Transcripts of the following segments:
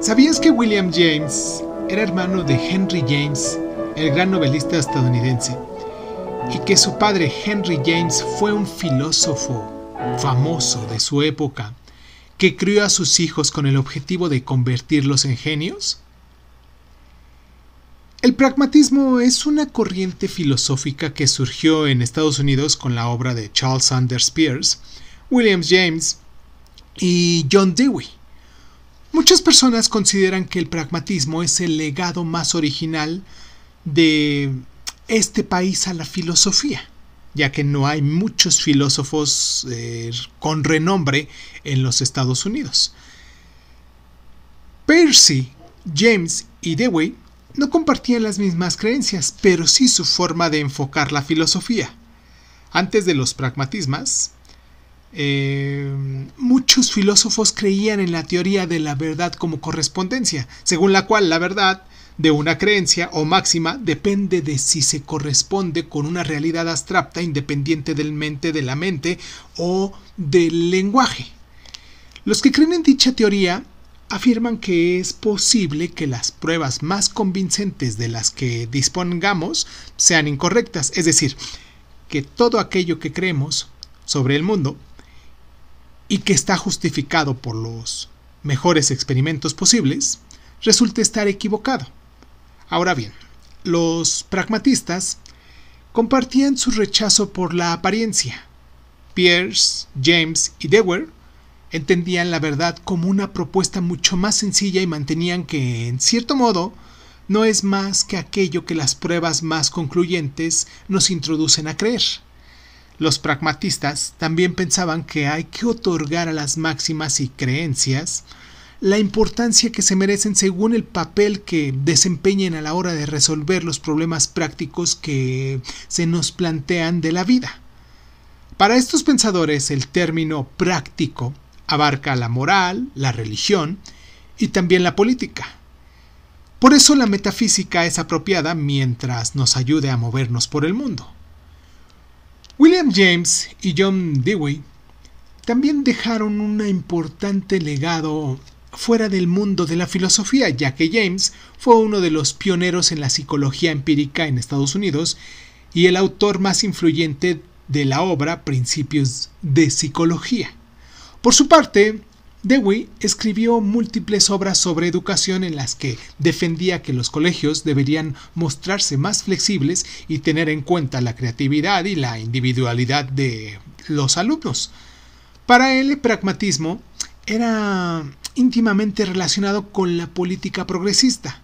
¿Sabías que William James era hermano de Henry James, el gran novelista estadounidense? Y que su padre Henry James fue un filósofo famoso de su época que crió a sus hijos con el objetivo de convertirlos en genios? El pragmatismo es una corriente filosófica que surgió en Estados Unidos con la obra de Charles Sanders Peirce, William James y John Dewey. Muchas personas consideran que el pragmatismo es el legado más original de este país a la filosofía, ya que no hay muchos filósofos eh, con renombre en los Estados Unidos. Percy, James y Dewey no compartían las mismas creencias, pero sí su forma de enfocar la filosofía. Antes de los pragmatismas, eh, muchos filósofos creían en la teoría de la verdad como correspondencia, según la cual la verdad de una creencia o máxima depende de si se corresponde con una realidad abstracta independiente del mente de la mente o del lenguaje. Los que creen en dicha teoría afirman que es posible que las pruebas más convincentes de las que dispongamos sean incorrectas, es decir, que todo aquello que creemos sobre el mundo y que está justificado por los mejores experimentos posibles, resulta estar equivocado. Ahora bien, los pragmatistas compartían su rechazo por la apariencia. Pierce, James y Dewey entendían la verdad como una propuesta mucho más sencilla y mantenían que, en cierto modo, no es más que aquello que las pruebas más concluyentes nos introducen a creer. Los pragmatistas también pensaban que hay que otorgar a las máximas y creencias la importancia que se merecen según el papel que desempeñen a la hora de resolver los problemas prácticos que se nos plantean de la vida. Para estos pensadores el término práctico abarca la moral, la religión y también la política. Por eso la metafísica es apropiada mientras nos ayude a movernos por el mundo. William James y John Dewey también dejaron un importante legado fuera del mundo de la filosofía, ya que James fue uno de los pioneros en la psicología empírica en Estados Unidos y el autor más influyente de la obra Principios de Psicología. Por su parte, Dewey escribió múltiples obras sobre educación en las que defendía que los colegios deberían mostrarse más flexibles y tener en cuenta la creatividad y la individualidad de los alumnos. Para él, el pragmatismo era íntimamente relacionado con la política progresista,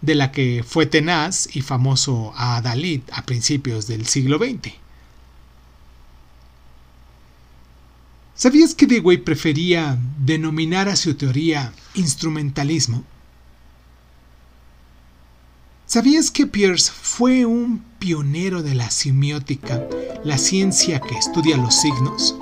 de la que fue tenaz y famoso a Dalit a principios del siglo XX. ¿Sabías que Dewey prefería denominar a su teoría instrumentalismo? ¿Sabías que Pierce fue un pionero de la simiótica, la ciencia que estudia los signos?